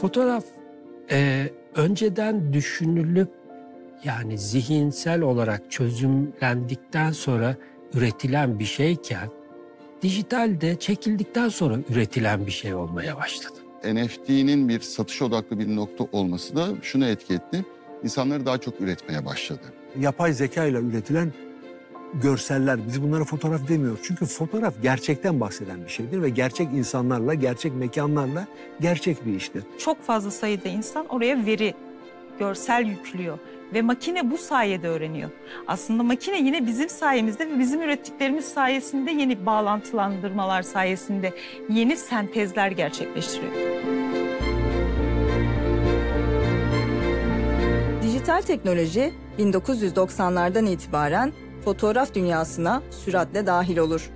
Fotoğraf e, önceden düşünülüp yani zihinsel olarak çözümlendikten sonra üretilen bir şeyken dijitalde çekildikten sonra üretilen bir şey olmaya başladı. NFT'nin bir satış odaklı bir nokta olması da şuna etki etti. İnsanları daha çok üretmeye başladı. Yapay zeka ile üretilen görseller, biz bunlara fotoğraf demiyoruz. Çünkü fotoğraf gerçekten bahseden bir şeydir ve gerçek insanlarla, gerçek mekanlarla gerçek bir iştir. Çok fazla sayıda insan oraya veri, görsel yüklüyor ve makine bu sayede öğreniyor. Aslında makine yine bizim sayemizde ve bizim ürettiklerimiz sayesinde yeni bağlantılandırmalar sayesinde yeni sentezler gerçekleştiriyor. Dijital teknoloji 1990'lardan itibaren fotoğraf dünyasına süratle dahil olur.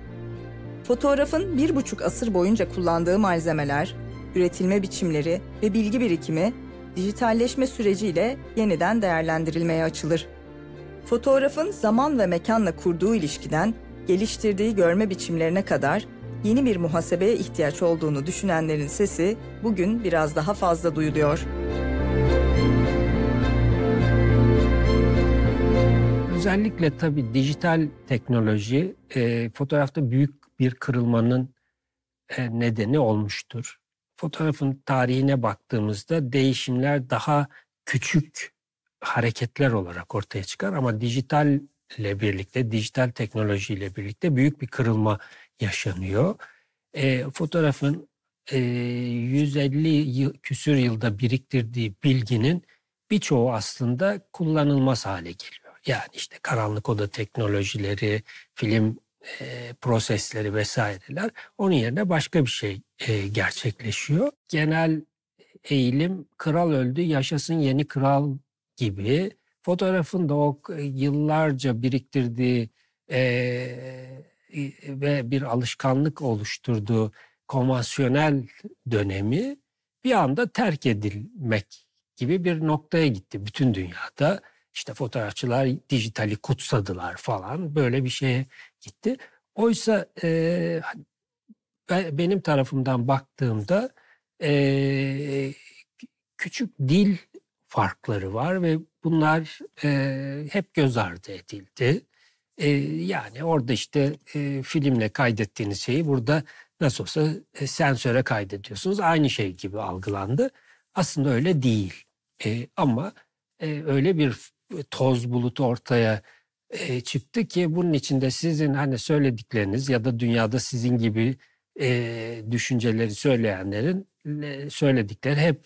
Fotoğrafın bir buçuk asır boyunca kullandığı malzemeler, üretilme biçimleri ve bilgi birikimi dijitalleşme süreciyle yeniden değerlendirilmeye açılır. Fotoğrafın zaman ve mekanla kurduğu ilişkiden geliştirdiği görme biçimlerine kadar yeni bir muhasebeye ihtiyaç olduğunu düşünenlerin sesi bugün biraz daha fazla duyuluyor.'' Özellikle tabi dijital teknoloji e, fotoğrafta büyük bir kırılmanın e, nedeni olmuştur. Fotoğrafın tarihine baktığımızda değişimler daha küçük hareketler olarak ortaya çıkar ama dijital ile birlikte, dijital teknolojiyle birlikte büyük bir kırılma yaşanıyor. E, fotoğrafın e, 150 yıl, küsür yılda biriktirdiği bilginin birçoğu aslında kullanılmaz hale geliyor. Yani işte karanlık oda teknolojileri, film e, prosesleri vesaireler. Onun yerine başka bir şey e, gerçekleşiyor. Genel eğilim kral öldü yaşasın yeni kral gibi. Fotoğrafın da o e, yıllarca biriktirdiği e, ve bir alışkanlık oluşturduğu konvansiyonel dönemi bir anda terk edilmek gibi bir noktaya gitti bütün dünyada. İşte fotoğrafçılar dijitali kutsadılar falan böyle bir şeye gitti. Oysa e, benim tarafımdan baktığımda e, küçük dil farkları var ve bunlar e, hep göz ardı edildi. E, yani orada işte e, filmle kaydettiğiniz şeyi burada nasıl olsa e, sensöre kaydediyorsunuz. Aynı şey gibi algılandı. Aslında öyle değil. E, ama e, öyle bir e, toz bulutu ortaya e, çıktı ki bunun içinde sizin hani söyledikleriniz ya da dünyada sizin gibi e, düşünceleri söyleyenlerin e, söyledikleri hep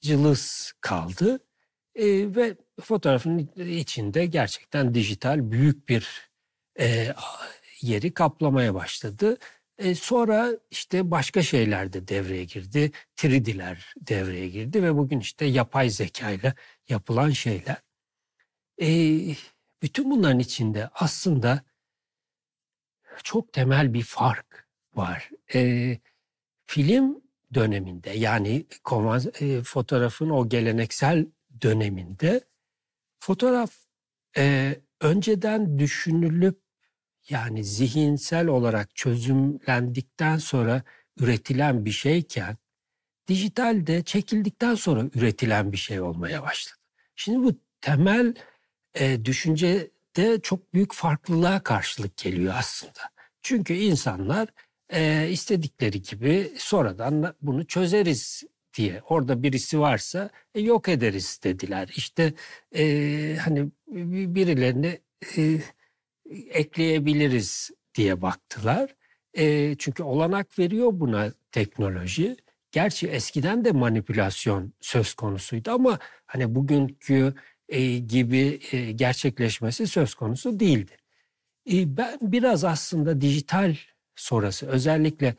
cılız kaldı. E, ve fotoğrafın içinde gerçekten dijital büyük bir e, yeri kaplamaya başladı. E, sonra işte başka şeyler de devreye girdi. 3D'ler devreye girdi ve bugün işte yapay zekayla yapılan şeyler. E, bütün bunların içinde aslında çok temel bir fark var. E, film döneminde yani e, fotoğrafın o geleneksel döneminde fotoğraf e, önceden düşünülüp yani zihinsel olarak çözümlendikten sonra üretilen bir şeyken dijitalde çekildikten sonra üretilen bir şey olmaya başladı. Şimdi bu temel e, düşüncede çok büyük farklılığa karşılık geliyor aslında. Çünkü insanlar e, istedikleri gibi sonradan bunu çözeriz diye orada birisi varsa e, yok ederiz dediler. İşte e, hani birilerini e, ekleyebiliriz diye baktılar. E, çünkü olanak veriyor buna teknoloji. Gerçi eskiden de manipülasyon söz konusuydu ama hani bugünkü e, gibi e, gerçekleşmesi söz konusu değildi. E, ben biraz aslında dijital sonrası özellikle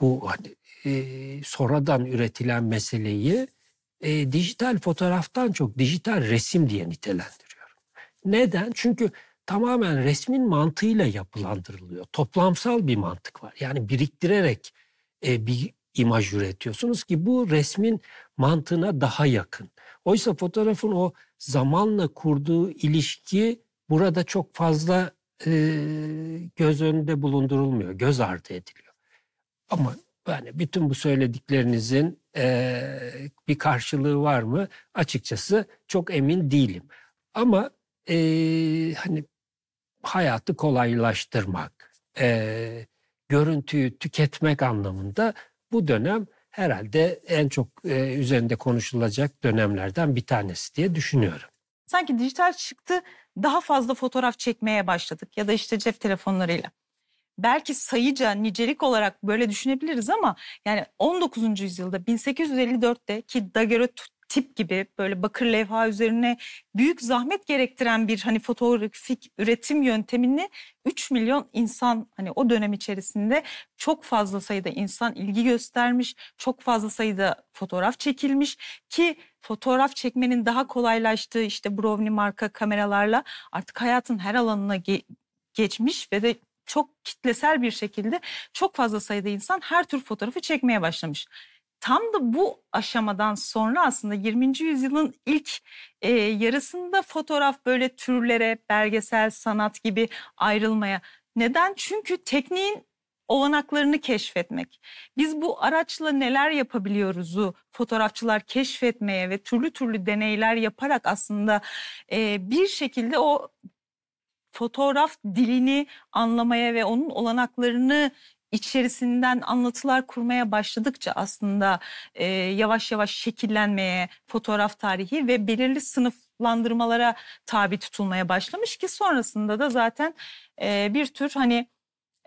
bu sonradan üretilen meseleyi dijital fotoğraftan çok dijital resim diye nitelendiriyorum. Neden? Çünkü tamamen resmin mantığıyla yapılandırılıyor. Toplamsal bir mantık var. Yani biriktirerek bir imaj üretiyorsunuz ki bu resmin mantığına daha yakın. Oysa fotoğrafın o zamanla kurduğu ilişki burada çok fazla e, göz önünde bulundurulmuyor, göz ardı ediliyor. Ama yani bütün bu söylediklerinizin e, bir karşılığı var mı? Açıkçası çok emin değilim. Ama e, hani hayatı kolaylaştırmak, e, görüntüyü tüketmek anlamında bu dönem herhalde en çok e, üzerinde konuşulacak dönemlerden bir tanesi diye düşünüyorum. Sanki dijital çıktı daha fazla fotoğraf çekmeye başladık ya da işte cep telefonlarıyla. Belki sayıca nicelik olarak böyle düşünebiliriz ama yani 19. yüzyılda 1854'te ki daguerreotyp tip gibi böyle bakır levha üzerine büyük zahmet gerektiren bir hani fotoğrafik üretim yöntemini 3 milyon insan hani o dönem içerisinde çok fazla sayıda insan ilgi göstermiş, çok fazla sayıda fotoğraf çekilmiş ki fotoğraf çekmenin daha kolaylaştığı işte Brownie marka kameralarla artık hayatın her alanına ge- geçmiş ve de çok kitlesel bir şekilde çok fazla sayıda insan her tür fotoğrafı çekmeye başlamış tam da bu aşamadan sonra aslında 20. yüzyılın ilk e, yarısında fotoğraf böyle türlere, belgesel sanat gibi ayrılmaya. Neden? Çünkü tekniğin olanaklarını keşfetmek. Biz bu araçla neler yapabiliyoruzu fotoğrafçılar keşfetmeye ve türlü türlü deneyler yaparak aslında e, bir şekilde o fotoğraf dilini anlamaya ve onun olanaklarını içerisinden anlatılar kurmaya başladıkça aslında e, yavaş yavaş şekillenmeye fotoğraf tarihi ve belirli sınıflandırmalara tabi tutulmaya başlamış ki sonrasında da zaten e, bir tür hani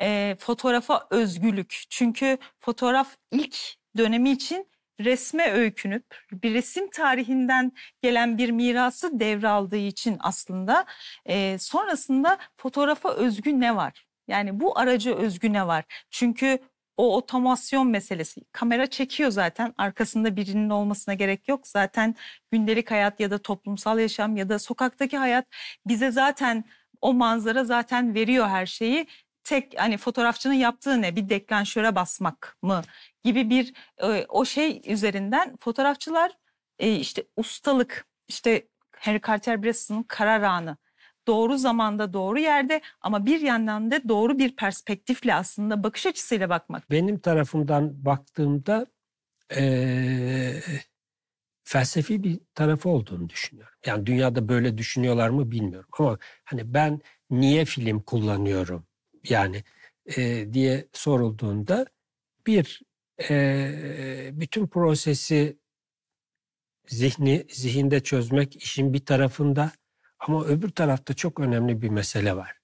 e, fotoğrafa özgülük. Çünkü fotoğraf ilk dönemi için resme öykünüp bir resim tarihinden gelen bir mirası devraldığı için aslında e, sonrasında fotoğrafa özgü ne var? Yani bu aracı özgüne var. Çünkü o otomasyon meselesi. Kamera çekiyor zaten. Arkasında birinin olmasına gerek yok. Zaten gündelik hayat ya da toplumsal yaşam ya da sokaktaki hayat bize zaten o manzara zaten veriyor her şeyi. Tek hani fotoğrafçının yaptığı ne? Bir deklanşöre basmak mı gibi bir e, o şey üzerinden fotoğrafçılar e, işte ustalık işte Harry cartier Bresson'un karar anı doğru zamanda doğru yerde ama bir yandan da doğru bir perspektifle aslında bakış açısıyla bakmak. Benim tarafımdan baktığımda ee, felsefi bir tarafı olduğunu düşünüyorum. Yani dünyada böyle düşünüyorlar mı bilmiyorum ama hani ben niye film kullanıyorum yani e, diye sorulduğunda bir e, bütün prosesi zihni zihinde çözmek işin bir tarafında ama öbür tarafta çok önemli bir mesele var.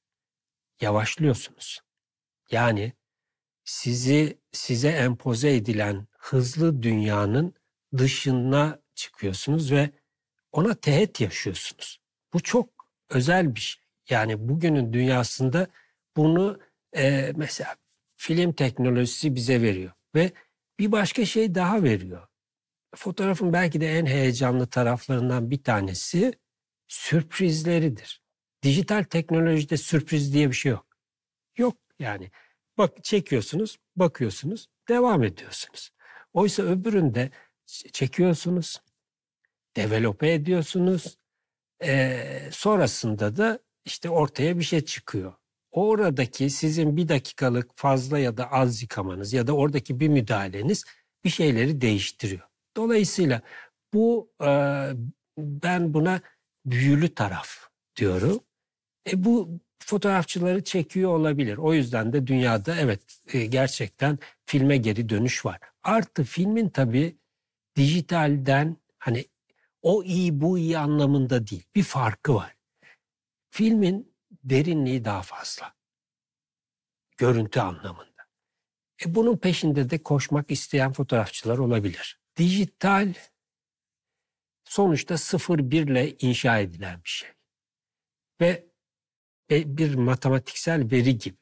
Yavaşlıyorsunuz. Yani sizi size empoze edilen hızlı dünyanın dışına çıkıyorsunuz ve ona tehet yaşıyorsunuz. Bu çok özel bir şey. Yani bugünün dünyasında bunu e, mesela film teknolojisi bize veriyor ve bir başka şey daha veriyor. Fotoğrafın belki de en heyecanlı taraflarından bir tanesi sürprizleridir. Dijital teknolojide sürpriz diye bir şey yok. Yok yani. Bak çekiyorsunuz, bakıyorsunuz, devam ediyorsunuz. Oysa öbüründe çekiyorsunuz, develope ediyorsunuz. Ee, sonrasında da işte ortaya bir şey çıkıyor. Oradaki sizin bir dakikalık fazla ya da az yıkamanız ya da oradaki bir müdahaleniz bir şeyleri değiştiriyor. Dolayısıyla bu e, ben buna büyülü taraf diyorum. E bu fotoğrafçıları çekiyor olabilir. O yüzden de dünyada evet e, gerçekten filme geri dönüş var. Artı filmin tabii dijitalden hani o iyi bu iyi anlamında değil. Bir farkı var. Filmin derinliği daha fazla. Görüntü anlamında. E bunun peşinde de koşmak isteyen fotoğrafçılar olabilir. Dijital sonuçta sıfır birle inşa edilen bir şey. Ve e, bir matematiksel veri gibi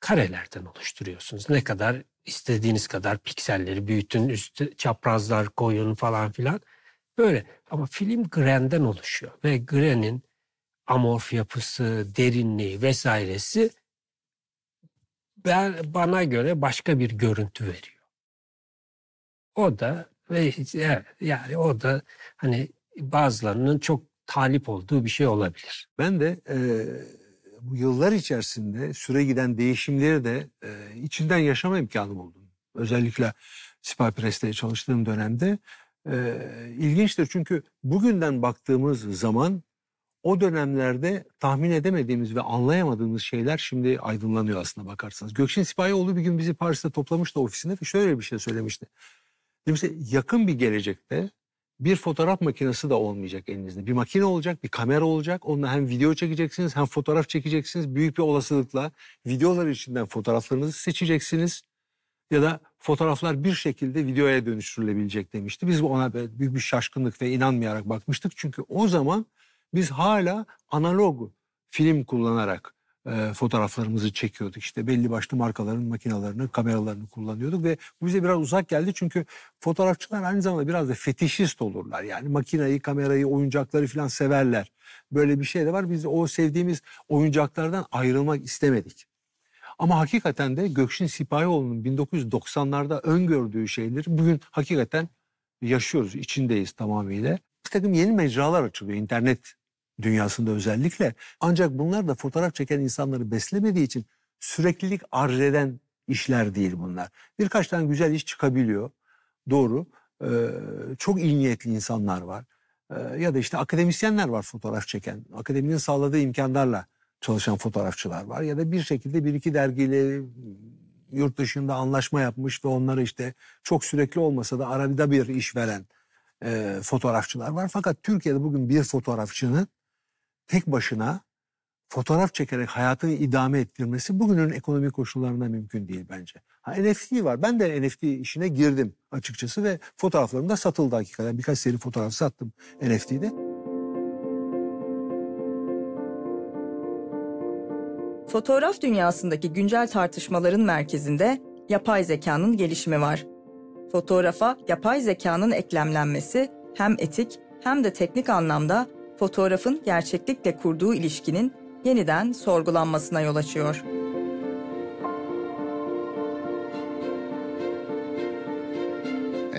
karelerden oluşturuyorsunuz. Ne kadar istediğiniz kadar pikselleri büyütün, üstü çaprazlar koyun falan filan. Böyle ama film grenden oluşuyor ve grenin amorf yapısı, derinliği vesairesi ben, bana göre başka bir görüntü veriyor. O da ve hiç, evet, yani orada hani bazılarının çok talip olduğu bir şey olabilir. Ben de e, bu yıllar içerisinde süre giden değişimleri de e, içinden yaşama imkanı buldum. Özellikle Sipahi Pres'te çalıştığım dönemde e, ilginçtir. Çünkü bugünden baktığımız zaman o dönemlerde tahmin edemediğimiz ve anlayamadığımız şeyler şimdi aydınlanıyor aslında bakarsanız. Gökşin Sipahioğlu bir gün bizi Paris'te toplamıştı ofisinde ve şöyle bir şey söylemişti. Dolayısıyla yakın bir gelecekte bir fotoğraf makinesi de olmayacak elinizde. Bir makine olacak, bir kamera olacak. Onunla hem video çekeceksiniz hem fotoğraf çekeceksiniz. Büyük bir olasılıkla videolar içinden fotoğraflarınızı seçeceksiniz. Ya da fotoğraflar bir şekilde videoya dönüştürülebilecek demişti. Biz ona büyük bir şaşkınlık ve inanmayarak bakmıştık. Çünkü o zaman biz hala analog film kullanarak e, fotoğraflarımızı çekiyorduk. İşte belli başlı markaların makinalarını, kameralarını kullanıyorduk ve bu bize biraz uzak geldi çünkü fotoğrafçılar aynı zamanda biraz da fetişist olurlar. Yani makinayı, kamerayı, oyuncakları falan severler. Böyle bir şey de var. Biz o sevdiğimiz oyuncaklardan ayrılmak istemedik. Ama hakikaten de Gökşin Sipahioğlu'nun 1990'larda öngördüğü şeyleri bugün hakikaten yaşıyoruz, içindeyiz tamamıyla. Bir takım yeni mecralar açılıyor. internet dünyasında özellikle. Ancak bunlar da fotoğraf çeken insanları beslemediği için süreklilik arz eden işler değil bunlar. Birkaç tane güzel iş çıkabiliyor. Doğru. Ee, çok iyi niyetli insanlar var. Ee, ya da işte akademisyenler var fotoğraf çeken. Akademinin sağladığı imkanlarla çalışan fotoğrafçılar var. Ya da bir şekilde bir iki dergiyle yurt dışında anlaşma yapmış ve onları işte çok sürekli olmasa da arada bir iş veren e, fotoğrafçılar var. Fakat Türkiye'de bugün bir fotoğrafçının tek başına fotoğraf çekerek hayatını idame ettirmesi bugünün ekonomik koşullarında mümkün değil bence. Ha, NFT var. Ben de NFT işine girdim açıkçası ve fotoğraflarım da satıldı hakikaten. Birkaç seri fotoğraf sattım NFT'de. Fotoğraf dünyasındaki güncel tartışmaların merkezinde yapay zekanın gelişimi var. Fotoğrafa yapay zekanın eklemlenmesi hem etik hem de teknik anlamda fotoğrafın gerçeklikle kurduğu ilişkinin yeniden sorgulanmasına yol açıyor.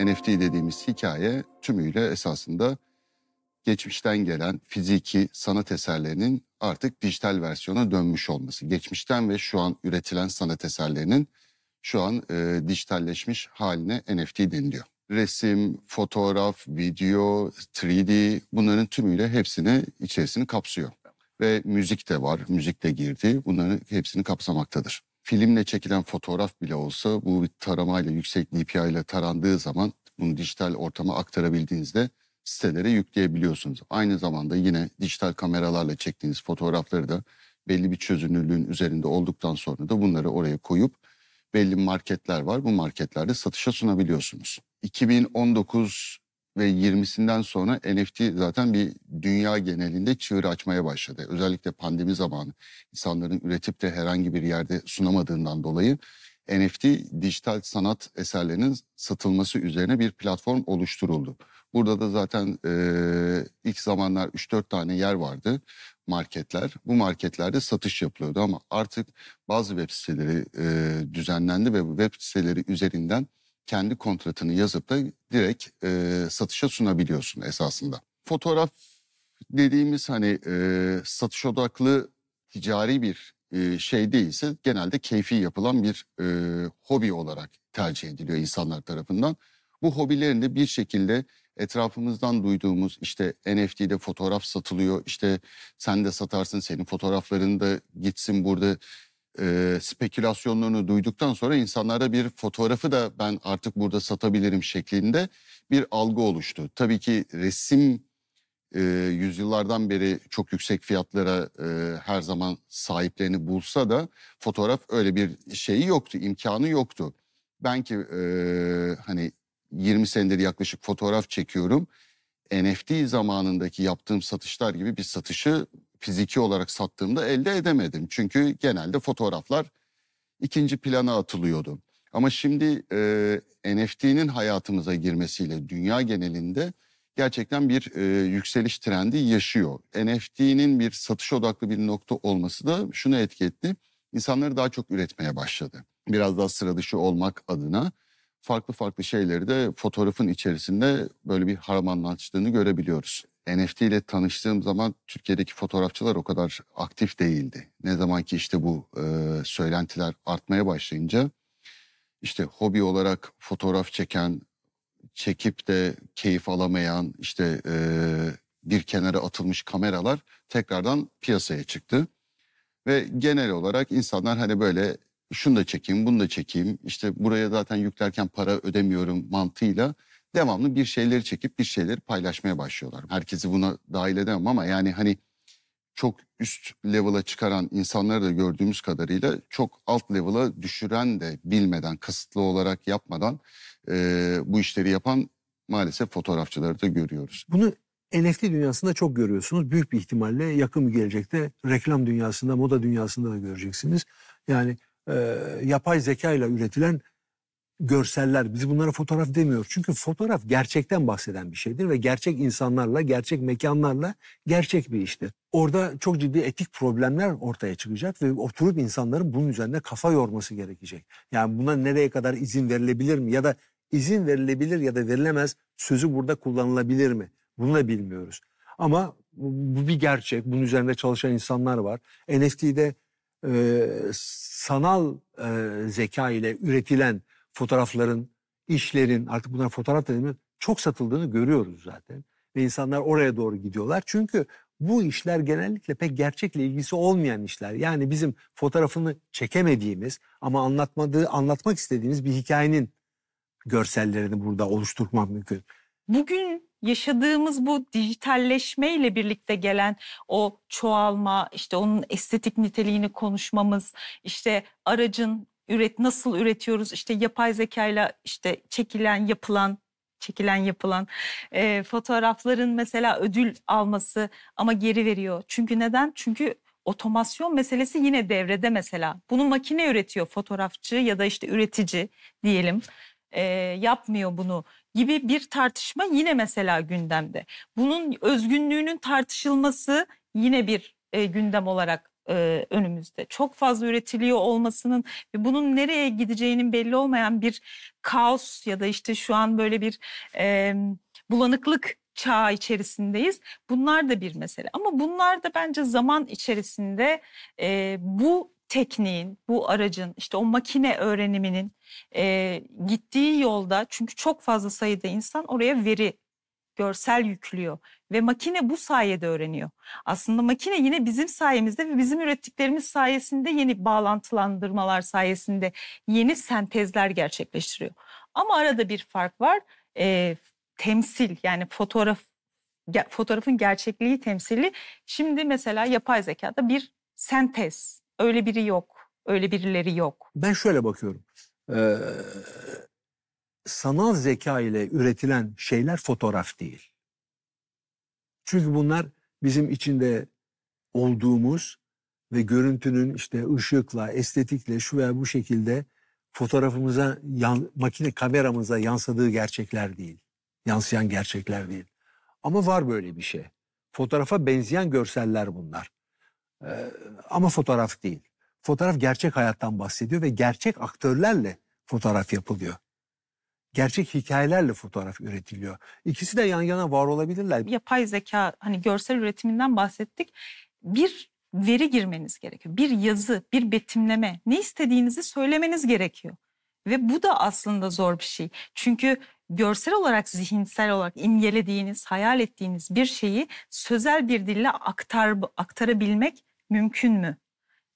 NFT dediğimiz hikaye tümüyle esasında geçmişten gelen fiziki sanat eserlerinin artık dijital versiyona dönmüş olması. Geçmişten ve şu an üretilen sanat eserlerinin şu an e, dijitalleşmiş haline NFT deniliyor resim, fotoğraf, video, 3D bunların tümüyle hepsini içerisini kapsıyor. Ve müzik de var, müzik de girdi. Bunların hepsini kapsamaktadır. Filmle çekilen fotoğraf bile olsa bu bir taramayla, yüksek DPI ile tarandığı zaman bunu dijital ortama aktarabildiğinizde sitelere yükleyebiliyorsunuz. Aynı zamanda yine dijital kameralarla çektiğiniz fotoğrafları da belli bir çözünürlüğün üzerinde olduktan sonra da bunları oraya koyup belli marketler var. Bu marketlerde satışa sunabiliyorsunuz. 2019 ve 20'sinden sonra NFT zaten bir dünya genelinde çığır açmaya başladı. Özellikle pandemi zamanı insanların üretip de herhangi bir yerde sunamadığından dolayı NFT dijital sanat eserlerinin satılması üzerine bir platform oluşturuldu. Burada da zaten e, ilk zamanlar 3-4 tane yer vardı marketler. Bu marketlerde satış yapılıyordu ama artık bazı web siteleri e, düzenlendi ve bu web siteleri üzerinden kendi kontratını yazıp da direkt e, satışa sunabiliyorsun esasında. Fotoğraf dediğimiz hani e, satış odaklı ticari bir e, şey değilse genelde keyfi yapılan bir e, hobi olarak tercih ediliyor insanlar tarafından. Bu hobilerinde bir şekilde etrafımızdan duyduğumuz işte NFT'de fotoğraf satılıyor işte sen de satarsın senin fotoğrafların da gitsin burada e, spekülasyonlarını duyduktan sonra insanlarda bir fotoğrafı da ben artık burada satabilirim şeklinde bir algı oluştu. Tabii ki resim e, yüzyıllardan beri çok yüksek fiyatlara e, her zaman sahiplerini bulsa da fotoğraf öyle bir şeyi yoktu, imkanı yoktu. Ben ki e, hani 20 senedir yaklaşık fotoğraf çekiyorum. NFT zamanındaki yaptığım satışlar gibi bir satışı fiziki olarak sattığımda elde edemedim. Çünkü genelde fotoğraflar ikinci plana atılıyordu. Ama şimdi e, NFT'nin hayatımıza girmesiyle dünya genelinde gerçekten bir e, yükseliş trendi yaşıyor. NFT'nin bir satış odaklı bir nokta olması da şunu etki etti. İnsanları daha çok üretmeye başladı. Biraz daha sıra dışı olmak adına farklı farklı şeyleri de fotoğrafın içerisinde böyle bir harmanlaştığını görebiliyoruz. NFT ile tanıştığım zaman Türkiye'deki fotoğrafçılar o kadar aktif değildi. Ne zaman ki işte bu e, söylentiler artmaya başlayınca işte hobi olarak fotoğraf çeken, çekip de keyif alamayan işte e, bir kenara atılmış kameralar tekrardan piyasaya çıktı. Ve genel olarak insanlar hani böyle şunu da çekeyim, bunu da çekeyim, işte buraya zaten yüklerken para ödemiyorum mantığıyla devamlı bir şeyleri çekip bir şeyleri paylaşmaya başlıyorlar. Herkesi buna dahil edemem ama yani hani çok üst level'a çıkaran insanları da gördüğümüz kadarıyla çok alt level'a düşüren de bilmeden, kısıtlı olarak yapmadan e, bu işleri yapan maalesef fotoğrafçıları da görüyoruz. Bunu NFT dünyasında çok görüyorsunuz. Büyük bir ihtimalle yakın bir gelecekte reklam dünyasında, moda dünyasında da göreceksiniz. Yani e, yapay zeka ile üretilen görseller. Biz bunlara fotoğraf demiyoruz. Çünkü fotoğraf gerçekten bahseden bir şeydir ve gerçek insanlarla, gerçek mekanlarla gerçek bir iştir. Orada çok ciddi etik problemler ortaya çıkacak ve oturup insanların bunun üzerine kafa yorması gerekecek. Yani buna nereye kadar izin verilebilir mi ya da izin verilebilir ya da verilemez sözü burada kullanılabilir mi? Bunu da bilmiyoruz. Ama bu bir gerçek. Bunun üzerinde çalışan insanlar var. NFT'de e, sanal e, zeka ile üretilen fotoğrafların, işlerin artık bunlar fotoğraf dediğimiz çok satıldığını görüyoruz zaten. Ve insanlar oraya doğru gidiyorlar. Çünkü bu işler genellikle pek gerçekle ilgisi olmayan işler. Yani bizim fotoğrafını çekemediğimiz ama anlatmadığı, anlatmak istediğimiz bir hikayenin görsellerini burada oluşturmak mümkün. Bugün yaşadığımız bu dijitalleşmeyle birlikte gelen o çoğalma, işte onun estetik niteliğini konuşmamız, işte aracın üret nasıl üretiyoruz? işte yapay zekayla işte çekilen, yapılan çekilen yapılan e, fotoğrafların mesela ödül alması ama geri veriyor. Çünkü neden? Çünkü otomasyon meselesi yine devrede mesela. Bunu makine üretiyor fotoğrafçı ya da işte üretici diyelim e, yapmıyor bunu gibi bir tartışma yine mesela gündemde. Bunun özgünlüğünün tartışılması yine bir e, gündem olarak e, önümüzde. Çok fazla üretiliyor olmasının ve bunun nereye gideceğinin belli olmayan bir kaos ya da işte şu an böyle bir e, bulanıklık çağı içerisindeyiz. Bunlar da bir mesele. Ama bunlar da bence zaman içerisinde e, bu tekniğin, bu aracın, işte o makine öğreniminin e, gittiği yolda çünkü çok fazla sayıda insan oraya veri görsel yüklüyor ve makine bu sayede öğreniyor. Aslında makine yine bizim sayemizde ve bizim ürettiklerimiz sayesinde yeni bağlantılandırmalar sayesinde yeni sentezler gerçekleştiriyor. Ama arada bir fark var. E, temsil yani fotoğraf fotoğrafın gerçekliği temsili. Şimdi mesela yapay zekada bir sentez. Öyle biri yok. Öyle birileri yok. Ben şöyle bakıyorum. Ee, sanal zeka ile üretilen şeyler fotoğraf değil. Çünkü bunlar bizim içinde olduğumuz ve görüntünün işte ışıkla, estetikle şu veya bu şekilde fotoğrafımıza, yan, makine kameramıza yansıdığı gerçekler değil. Yansıyan gerçekler değil. Ama var böyle bir şey. Fotoğrafa benzeyen görseller bunlar. Ee, ama fotoğraf değil. Fotoğraf gerçek hayattan bahsediyor ve gerçek aktörlerle fotoğraf yapılıyor gerçek hikayelerle fotoğraf üretiliyor. İkisi de yan yana var olabilirler. Yapay zeka hani görsel üretiminden bahsettik. Bir veri girmeniz gerekiyor. Bir yazı, bir betimleme, ne istediğinizi söylemeniz gerekiyor. Ve bu da aslında zor bir şey. Çünkü görsel olarak, zihinsel olarak imgelediğiniz, hayal ettiğiniz bir şeyi sözel bir dille aktar aktarabilmek mümkün mü?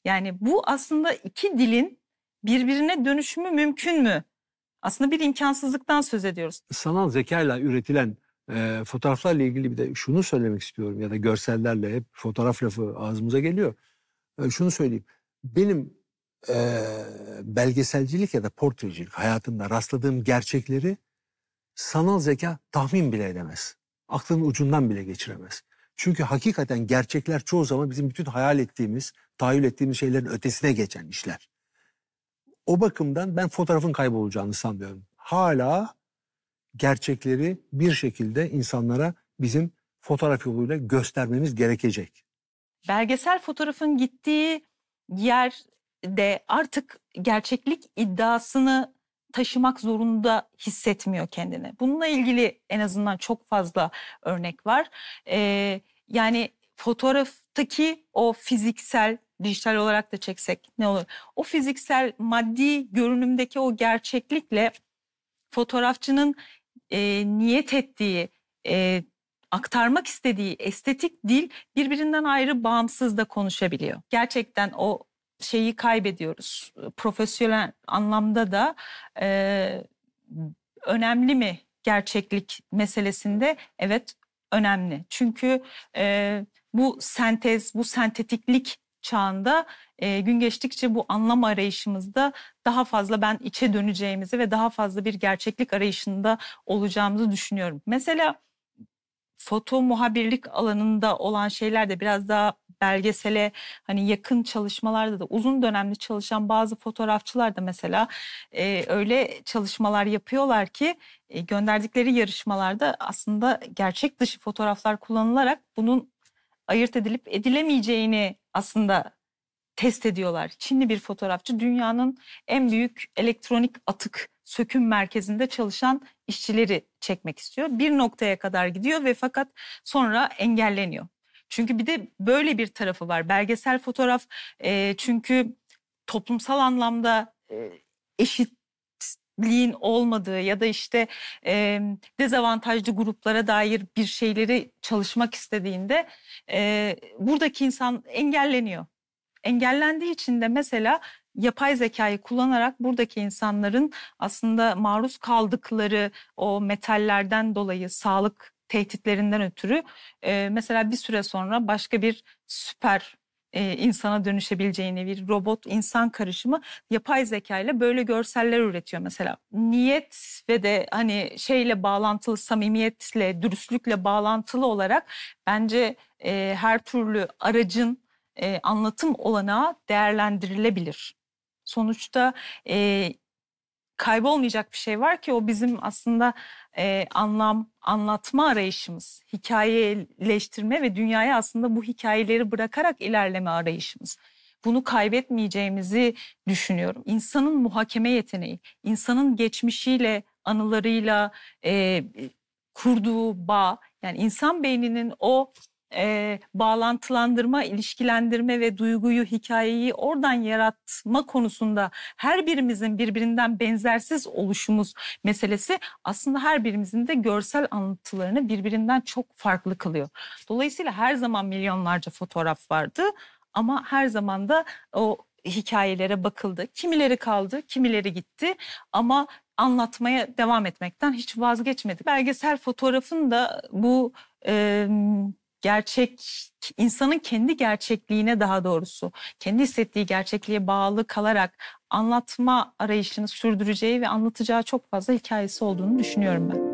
Yani bu aslında iki dilin birbirine dönüşümü mümkün mü? Aslında bir imkansızlıktan söz ediyoruz. Sanal zekayla üretilen e, fotoğraflarla ilgili bir de şunu söylemek istiyorum ya da görsellerle hep fotoğraf lafı ağzımıza geliyor. E, şunu söyleyeyim. Benim e, belgeselcilik ya da portrecilik hayatımda rastladığım gerçekleri sanal zeka tahmin bile edemez. Aklının ucundan bile geçiremez. Çünkü hakikaten gerçekler çoğu zaman bizim bütün hayal ettiğimiz, tahayyül ettiğimiz şeylerin ötesine geçen işler. O bakımdan ben fotoğrafın kaybolacağını sanmıyorum. Hala gerçekleri bir şekilde insanlara bizim fotoğraf yoluyla göstermemiz gerekecek. Belgesel fotoğrafın gittiği yerde artık gerçeklik iddiasını taşımak zorunda hissetmiyor kendini. Bununla ilgili en azından çok fazla örnek var. Ee, yani fotoğraftaki o fiziksel dijital olarak da çeksek ne olur? O fiziksel maddi görünümdeki o gerçeklikle fotoğrafçının e, niyet ettiği, e, aktarmak istediği estetik dil birbirinden ayrı bağımsız da konuşabiliyor. Gerçekten o şeyi kaybediyoruz. Profesyonel anlamda da e, önemli mi gerçeklik meselesinde? Evet önemli. Çünkü e, bu sentez, bu sentetiklik çağında e, gün geçtikçe bu anlam arayışımızda daha fazla ben içe döneceğimizi ve daha fazla bir gerçeklik arayışında olacağımızı düşünüyorum. Mesela foto muhabirlik alanında olan şeyler de biraz daha belgesele hani yakın çalışmalarda da uzun dönemli çalışan bazı fotoğrafçılar da mesela e, öyle çalışmalar yapıyorlar ki e, gönderdikleri yarışmalarda aslında gerçek dışı fotoğraflar kullanılarak bunun ayırt edilip edilemeyeceğini aslında test ediyorlar. Çinli bir fotoğrafçı dünyanın en büyük elektronik atık söküm merkezinde çalışan işçileri çekmek istiyor. Bir noktaya kadar gidiyor ve fakat sonra engelleniyor. Çünkü bir de böyle bir tarafı var. Belgesel fotoğraf e, çünkü toplumsal anlamda e, eşit liğin olmadığı ya da işte e, dezavantajlı gruplara dair bir şeyleri çalışmak istediğinde e, buradaki insan engelleniyor. Engellendiği için de mesela yapay zekayı kullanarak buradaki insanların aslında maruz kaldıkları o metallerden dolayı sağlık tehditlerinden ötürü e, mesela bir süre sonra başka bir süper e, insana dönüşebileceğini, bir robot insan karışımı yapay zeka ile böyle görseller üretiyor mesela. Niyet ve de hani şeyle bağlantılı, samimiyetle, dürüstlükle bağlantılı olarak bence e, her türlü aracın e, anlatım olanağı değerlendirilebilir. Sonuçta e, kaybolmayacak bir şey var ki o bizim aslında e, anlam, anlatma arayışımız, hikayeleştirme ve dünyaya aslında bu hikayeleri bırakarak ilerleme arayışımız. Bunu kaybetmeyeceğimizi düşünüyorum. İnsanın muhakeme yeteneği, insanın geçmişiyle, anılarıyla e, kurduğu bağ, yani insan beyninin o e, bağlantılandırma, ilişkilendirme ve duyguyu, hikayeyi oradan yaratma konusunda her birimizin birbirinden benzersiz oluşumuz meselesi aslında her birimizin de görsel anlatılarını birbirinden çok farklı kılıyor. Dolayısıyla her zaman milyonlarca fotoğraf vardı ama her zaman da o hikayelere bakıldı. Kimileri kaldı, kimileri gitti ama anlatmaya devam etmekten hiç vazgeçmedi. Belgesel fotoğrafın da bu e, gerçek insanın kendi gerçekliğine daha doğrusu kendi hissettiği gerçekliğe bağlı kalarak anlatma arayışını sürdüreceği ve anlatacağı çok fazla hikayesi olduğunu düşünüyorum ben.